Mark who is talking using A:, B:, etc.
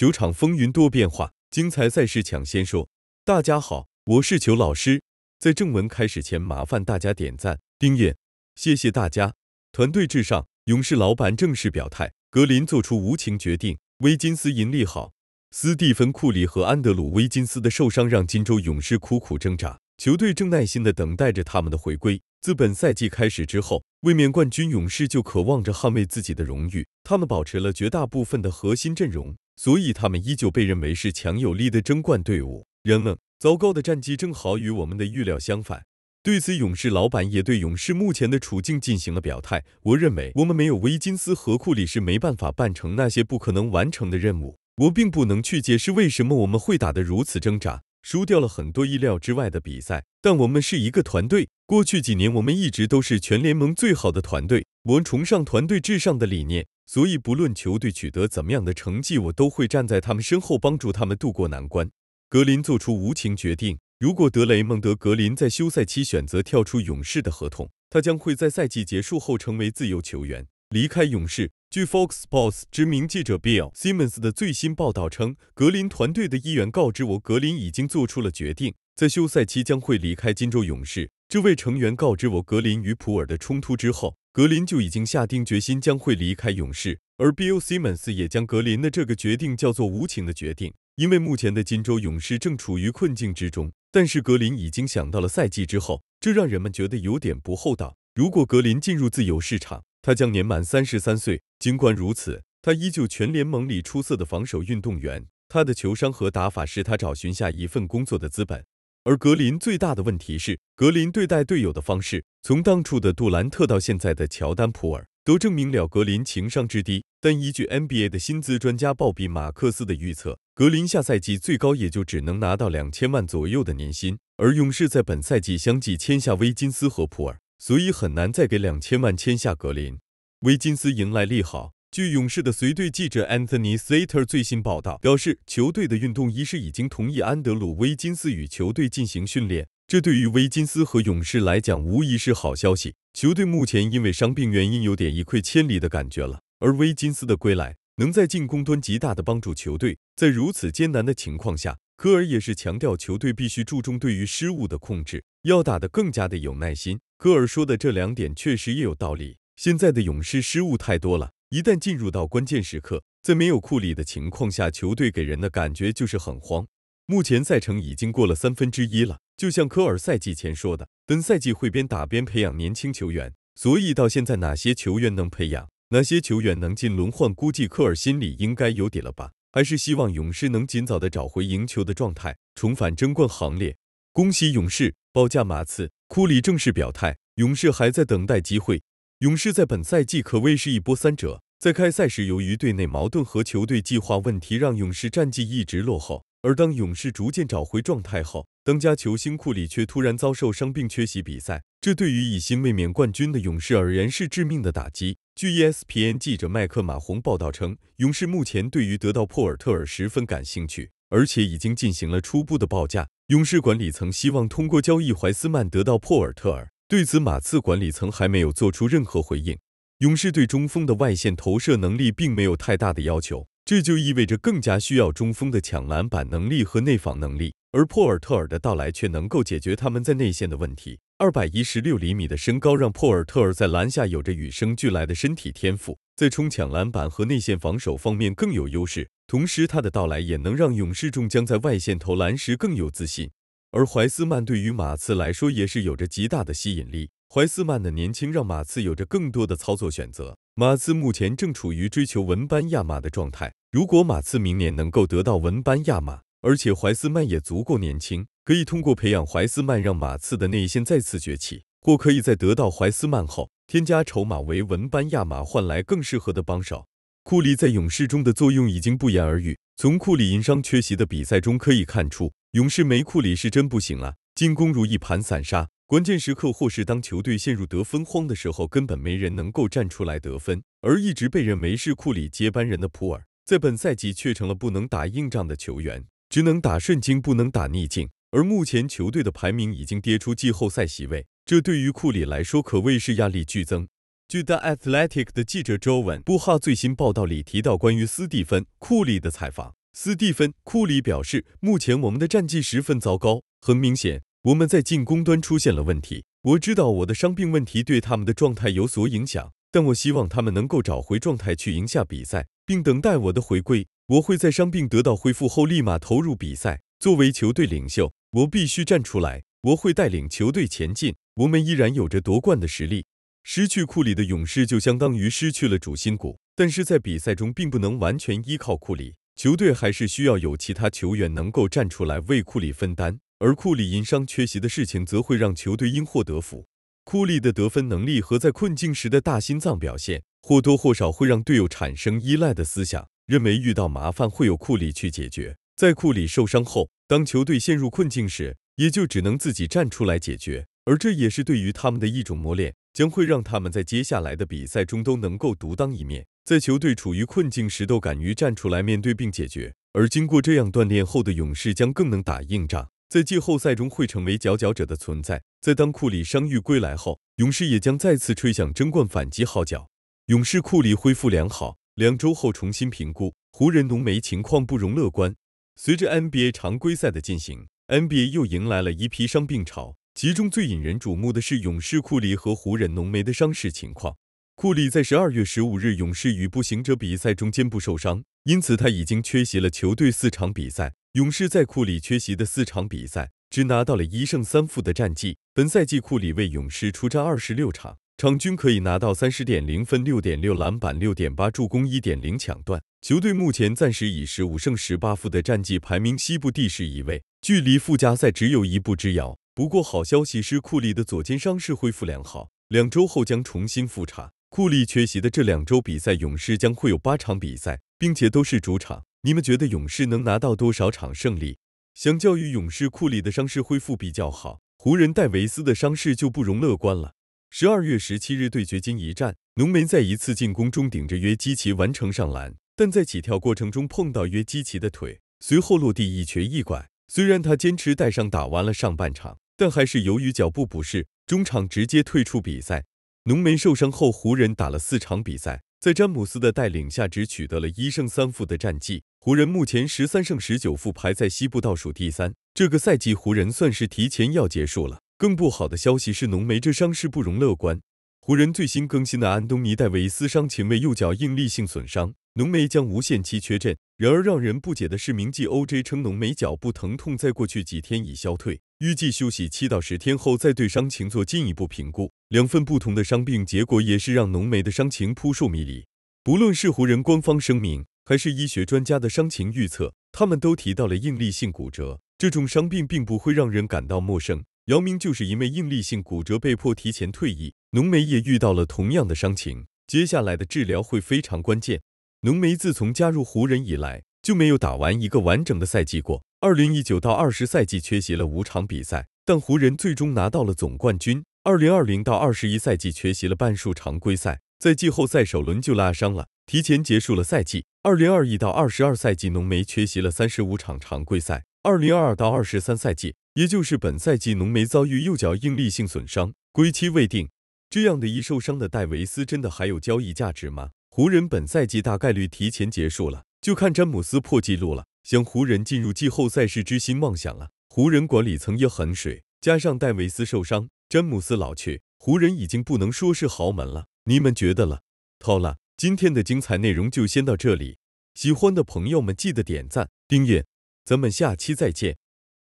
A: 球场风云多变化，精彩赛事抢先说。大家好，我是球老师。在正文开始前，麻烦大家点赞、订阅，谢谢大家。团队至上，勇士老板正式表态，格林做出无情决定。威金斯盈利好。斯蒂芬·库里和安德鲁·威金斯的受伤让金州勇士苦苦挣扎，球队正耐心地等待着他们的回归。自本赛季开始之后，卫冕冠军勇士就渴望着捍卫自己的荣誉，他们保持了绝大部分的核心阵容。所以他们依旧被认为是强有力的争冠队伍。然而，糟糕的战绩正好与我们的预料相反。对此，勇士老板也对勇士目前的处境进行了表态。我认为，我们没有威金斯和库里是没办法办成那些不可能完成的任务。我并不能去解释为什么我们会打得如此挣扎，输掉了很多意料之外的比赛。但我们是一个团队。过去几年，我们一直都是全联盟最好的团队。我们崇尚团队至上的理念。所以，不论球队取得怎么样的成绩，我都会站在他们身后，帮助他们度过难关。格林做出无情决定：如果德雷蒙德·格林在休赛期选择跳出勇士的合同，他将会在赛季结束后成为自由球员，离开勇士。据 Fox Sports 知名记者 Bill Simmons 的最新报道称，格林团队的议员告知我，格林已经做出了决定，在休赛期将会离开金州勇士。这位成员告知我，格林与普尔的冲突之后，格林就已经下定决心将会离开勇士，而 B O Simmons 也将格林的这个决定叫做无情的决定，因为目前的金州勇士正处于困境之中。但是格林已经想到了赛季之后，这让人们觉得有点不厚道。如果格林进入自由市场，他将年满三十三岁。尽管如此，他依旧全联盟里出色的防守运动员，他的球商和打法是他找寻下一份工作的资本。而格林最大的问题是，格林对待队友的方式，从当初的杜兰特到现在的乔丹·普尔，都证明了格林情商之低。但依据 NBA 的薪资专家鲍比·马克思的预测，格林下赛季最高也就只能拿到两千万左右的年薪。而勇士在本赛季相继签下威金斯和普尔，所以很难再给两千万签下格林。威金斯迎来利好。据勇士的随队记者安东尼·斯 e 特最新报道表示，球队的运动医师已经同意安德鲁·威金斯与球队进行训练。这对于威金斯和勇士来讲，无疑是好消息。球队目前因为伤病原因，有点一溃千里的感觉了。而威金斯的归来，能在进攻端极大的帮助球队。在如此艰难的情况下，科尔也是强调球队必须注重对于失误的控制，要打得更加的有耐心。科尔说的这两点确实也有道理。现在的勇士失误太多了。一旦进入到关键时刻，在没有库里的情况下，球队给人的感觉就是很慌。目前赛程已经过了三分之一了，就像科尔赛季前说的，本赛季会边打边培养年轻球员，所以到现在哪些球员能培养，哪些球员能进轮换，估计科尔心里应该有底了吧。还是希望勇士能尽早的找回赢球的状态，重返争冠行列。恭喜勇士报价马刺，库里正式表态，勇士还在等待机会。勇士在本赛季可谓是一波三折，在开赛时，由于队内矛盾和球队计划问题，让勇士战绩一直落后。而当勇士逐渐找回状态后，当家球星库里却突然遭受伤病缺席比赛，这对于一心卫冕冠军的勇士而言是致命的打击。据 ESPN 记者麦克马洪报道称，勇士目前对于得到珀尔特尔十分感兴趣，而且已经进行了初步的报价。勇士管理层希望通过交易怀斯曼得到珀尔特尔。对此，马刺管理层还没有做出任何回应。勇士对中锋的外线投射能力并没有太大的要求，这就意味着更加需要中锋的抢篮板能力和内防能力。而珀尔特尔的到来却能够解决他们在内线的问题。二百一十六厘米的身高让珀尔特尔在篮下有着与生俱来的身体天赋，在冲抢篮板和内线防守方面更有优势。同时，他的到来也能让勇士众将在外线投篮时更有自信。而怀斯曼对于马刺来说也是有着极大的吸引力。怀斯曼的年轻让马刺有着更多的操作选择。马刺目前正处于追求文班亚马的状态。如果马刺明年能够得到文班亚马，而且怀斯曼也足够年轻，可以通过培养怀斯曼让马刺的内线再次崛起，或可以在得到怀斯曼后添加筹码为文班亚马换来更适合的帮手。库里在勇士中的作用已经不言而喻。从库里因伤缺席的比赛中可以看出，勇士没库里是真不行了，进攻如一盘散沙。关键时刻或是当球队陷入得分荒的时候，根本没人能够站出来得分。而一直被认为是库里接班人的普尔，在本赛季却成了不能打硬仗的球员，只能打顺境，不能打逆境。而目前球队的排名已经跌出季后赛席位，这对于库里来说可谓是压力剧增。据《The Athletic》的记者周文布哈最新报道里提到关于斯蒂芬·库里的采访，斯蒂芬·库里表示：“目前我们的战绩十分糟糕，很明显我们在进攻端出现了问题。我知道我的伤病问题对他们的状态有所影响，但我希望他们能够找回状态去赢下比赛，并等待我的回归。我会在伤病得到恢复后立马投入比赛。作为球队领袖，我必须站出来，我会带领球队前进。我们依然有着夺冠的实力。”失去库里的勇士就相当于失去了主心骨，但是在比赛中并不能完全依靠库里，球队还是需要有其他球员能够站出来为库里分担。而库里因伤缺席的事情，则会让球队因祸得福。库里的得分能力和在困境时的大心脏表现，或多或少会让队友产生依赖的思想，认为遇到麻烦会有库里去解决。在库里受伤后，当球队陷入困境时，也就只能自己站出来解决，而这也是对于他们的一种磨练。将会让他们在接下来的比赛中都能够独当一面，在球队处于困境时都敢于站出来面对并解决。而经过这样锻炼后的勇士将更能打硬仗，在季后赛中会成为佼佼者的存在。在当库里伤愈归来后，勇士也将再次吹响争冠反击号角。勇士库里恢复良好，两周后重新评估。湖人浓眉情况不容乐观。随着 NBA 常规赛的进行，NBA 又迎来了一批伤病潮。其中最引人瞩目的是勇士库里和湖人浓眉的伤势情况。库里在十二月十五日勇士与步行者比赛中肩部受伤，因此他已经缺席了球队四场比赛。勇士在库里缺席的四场比赛只拿到了一胜三负的战绩。本赛季库里为勇士出战二十六场，场均可以拿到三十点零分、六点六篮板、六点八助攻、一点零抢断。球队目前暂时以十五胜十八负的战绩排名西部第十一位，距离附加赛只有一步之遥。不过好消息是，库里的左肩伤势恢复良好，两周后将重新复查。库里缺席的这两周比赛，勇士将会有八场比赛，并且都是主场。你们觉得勇士能拿到多少场胜利？相较于勇士，库里的伤势恢复比较好，湖人戴维斯的伤势就不容乐观了。十二月十七日对掘金一战，浓眉在一次进攻中顶着约基奇完成上篮，但在起跳过程中碰到约基奇的腿，随后落地一瘸一拐。虽然他坚持带伤打完了上半场。但还是由于脚部不适，中场直接退出比赛。浓眉受伤后，湖人打了四场比赛，在詹姆斯的带领下，只取得了一胜三负的战绩。湖人目前十三胜十九负，排在西部倒数第三。这个赛季，湖人算是提前要结束了。更不好的消息是，浓眉这伤势不容乐观。湖人最新更新的安东尼戴维斯伤情为右脚应力性损伤。浓眉将无限期缺阵。然而，让人不解的是，名记 OJ 称浓眉脚部疼痛在过去几天已消退，预计休息七到十天后再对伤情做进一步评估。两份不同的伤病结果也是让浓眉的伤情扑朔迷离。不论是湖人官方声明，还是医学专家的伤情预测，他们都提到了应力性骨折。这种伤病并不会让人感到陌生，姚明就是因为应力性骨折被迫提前退役，浓眉也遇到了同样的伤情。接下来的治疗会非常关键。浓眉自从加入湖人以来，就没有打完一个完整的赛季过。二零一九到二十赛季缺席了五场比赛，但湖人最终拿到了总冠军。二零二零到二十一赛季缺席了半数常规赛，在季后赛首轮就拉伤了，提前结束了赛季。二零二一到二十二赛季，浓眉缺席了三十五场常规赛。二零二二到二十三赛季，也就是本赛季，浓眉遭遇右脚应力性损伤，归期未定。这样的一受伤的戴维斯，真的还有交易价值吗？湖人本赛季大概率提前结束了，就看詹姆斯破纪录了。想湖人进入季后赛是痴心妄想了。湖人管理层也很水，加上戴维斯受伤，詹姆斯老去，湖人已经不能说是豪门了。你们觉得了？好了，今天的精彩内容就先到这里。喜欢的朋友们记得点赞订阅，咱们下期再见。